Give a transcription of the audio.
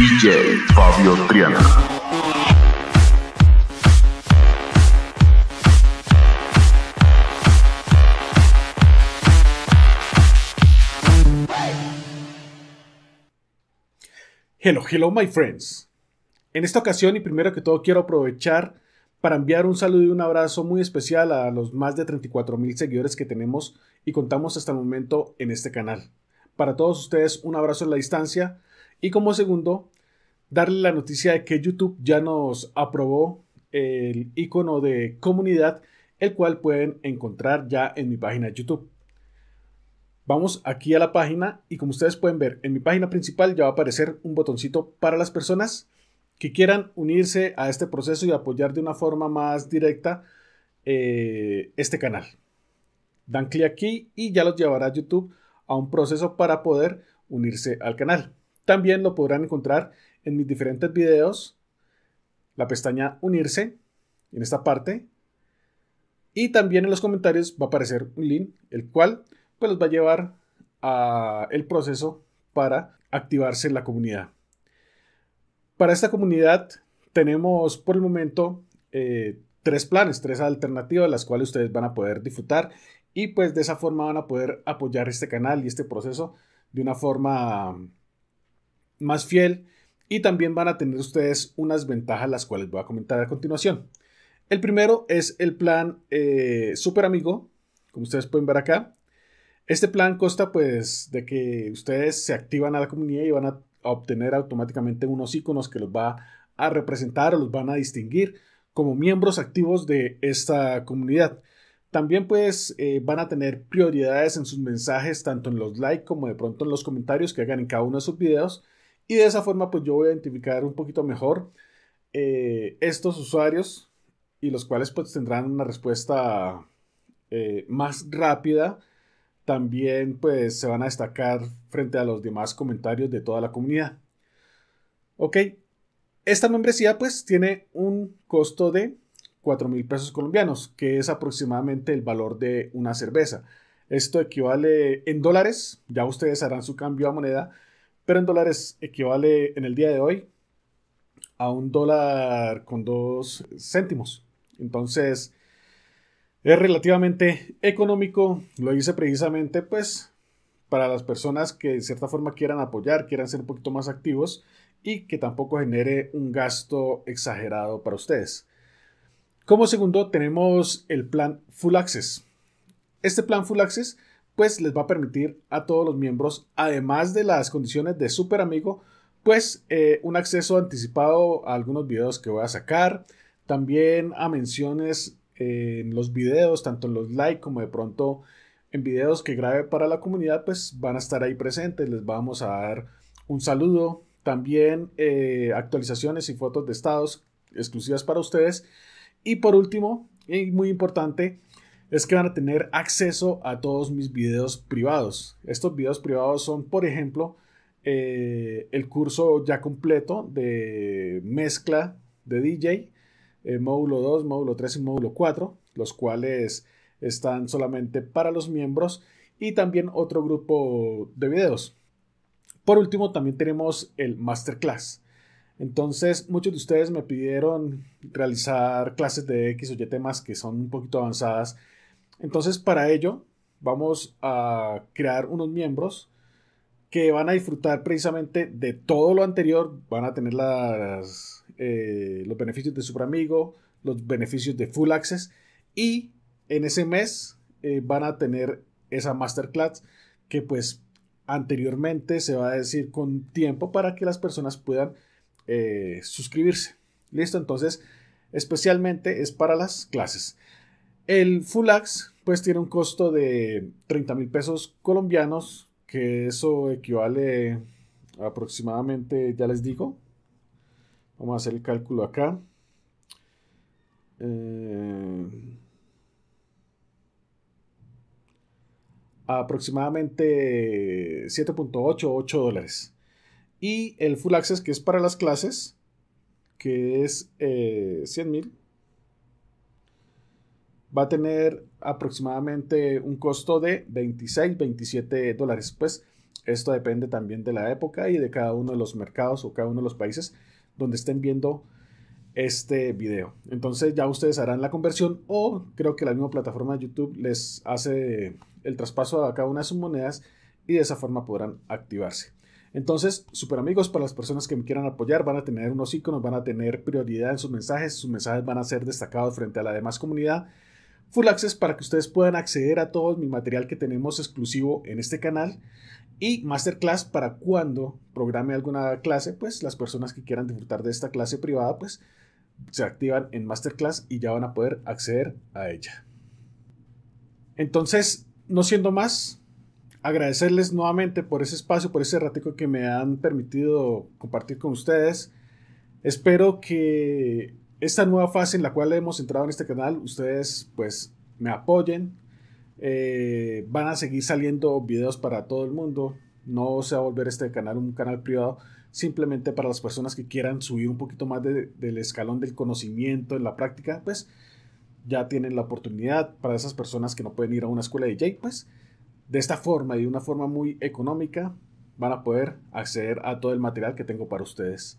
DJ Fabio Triana. Hello, hello my friends. En esta ocasión y primero que todo quiero aprovechar para enviar un saludo y un abrazo muy especial a los más de 34 mil seguidores que tenemos y contamos hasta el momento en este canal. Para todos ustedes un abrazo en la distancia, y como segundo, darle la noticia de que YouTube ya nos aprobó el icono de comunidad, el cual pueden encontrar ya en mi página de YouTube. Vamos aquí a la página y como ustedes pueden ver, en mi página principal ya va a aparecer un botoncito para las personas que quieran unirse a este proceso y apoyar de una forma más directa eh, este canal. Dan clic aquí y ya los llevará a YouTube a un proceso para poder unirse al canal. También lo podrán encontrar en mis diferentes videos, la pestaña unirse, en esta parte, y también en los comentarios va a aparecer un link, el cual pues los va a llevar a el proceso para activarse en la comunidad. Para esta comunidad tenemos por el momento eh, tres planes, tres alternativas, las cuales ustedes van a poder disfrutar y pues de esa forma van a poder apoyar este canal y este proceso de una forma más fiel y también van a tener ustedes unas ventajas las cuales voy a comentar a continuación. El primero es el plan eh, Super Amigo, como ustedes pueden ver acá. Este plan consta pues de que ustedes se activan a la comunidad y van a obtener automáticamente unos iconos que los va a representar o los van a distinguir como miembros activos de esta comunidad. También pues eh, van a tener prioridades en sus mensajes, tanto en los likes como de pronto en los comentarios que hagan en cada uno de sus videos. Y de esa forma, pues yo voy a identificar un poquito mejor eh, estos usuarios y los cuales pues tendrán una respuesta eh, más rápida. También pues se van a destacar frente a los demás comentarios de toda la comunidad. Ok, esta membresía pues tiene un costo de 4 mil pesos colombianos, que es aproximadamente el valor de una cerveza. Esto equivale en dólares, ya ustedes harán su cambio a moneda, en dólares equivale en el día de hoy a un dólar con dos céntimos. Entonces, es relativamente económico. Lo hice precisamente, pues, para las personas que de cierta forma quieran apoyar, quieran ser un poquito más activos y que tampoco genere un gasto exagerado para ustedes. Como segundo, tenemos el plan Full Access. Este plan Full Access pues les va a permitir a todos los miembros, además de las condiciones de super amigo, pues eh, un acceso anticipado a algunos videos que voy a sacar, también a menciones en los videos, tanto en los likes como de pronto en videos que grabe para la comunidad, pues van a estar ahí presentes, les vamos a dar un saludo, también eh, actualizaciones y fotos de estados exclusivas para ustedes. Y por último, y muy importante, es que van a tener acceso a todos mis videos privados. Estos videos privados son, por ejemplo, eh, el curso ya completo de mezcla de DJ, eh, módulo 2, módulo 3 y módulo 4, los cuales están solamente para los miembros y también otro grupo de videos. Por último, también tenemos el masterclass. Entonces, muchos de ustedes me pidieron realizar clases de X o Y temas que son un poquito avanzadas entonces, para ello, vamos a crear unos miembros que van a disfrutar precisamente de todo lo anterior. Van a tener las, eh, los beneficios de Superamigo, los beneficios de Full Access y en ese mes eh, van a tener esa masterclass que pues anteriormente se va a decir con tiempo para que las personas puedan eh, suscribirse. Listo, entonces especialmente es para las clases. El full Access, pues tiene un costo de 30 mil pesos colombianos, que eso equivale aproximadamente, ya les digo, vamos a hacer el cálculo acá. Eh, aproximadamente 7.8 dólares. Y el full access que es para las clases, que es 100 eh, mil va a tener aproximadamente un costo de 26, 27 dólares. Pues esto depende también de la época y de cada uno de los mercados o cada uno de los países donde estén viendo este video. Entonces ya ustedes harán la conversión o creo que la misma plataforma de YouTube les hace el traspaso a cada una de sus monedas y de esa forma podrán activarse. Entonces, super amigos, para las personas que me quieran apoyar, van a tener unos iconos, van a tener prioridad en sus mensajes, sus mensajes van a ser destacados frente a la demás comunidad Full Access para que ustedes puedan acceder a todo mi material que tenemos exclusivo en este canal y Masterclass para cuando programe alguna clase, pues las personas que quieran disfrutar de esta clase privada, pues se activan en Masterclass y ya van a poder acceder a ella. Entonces, no siendo más, agradecerles nuevamente por ese espacio, por ese ratico que me han permitido compartir con ustedes. Espero que esta nueva fase en la cual hemos entrado en este canal, ustedes pues me apoyen. Eh, van a seguir saliendo videos para todo el mundo. No se va a volver este canal un canal privado, simplemente para las personas que quieran subir un poquito más del escalón del conocimiento en la práctica, pues ya tienen la oportunidad para esas personas que no pueden ir a una escuela de DJ, pues de esta forma y de una forma muy económica van a poder acceder a todo el material que tengo para ustedes.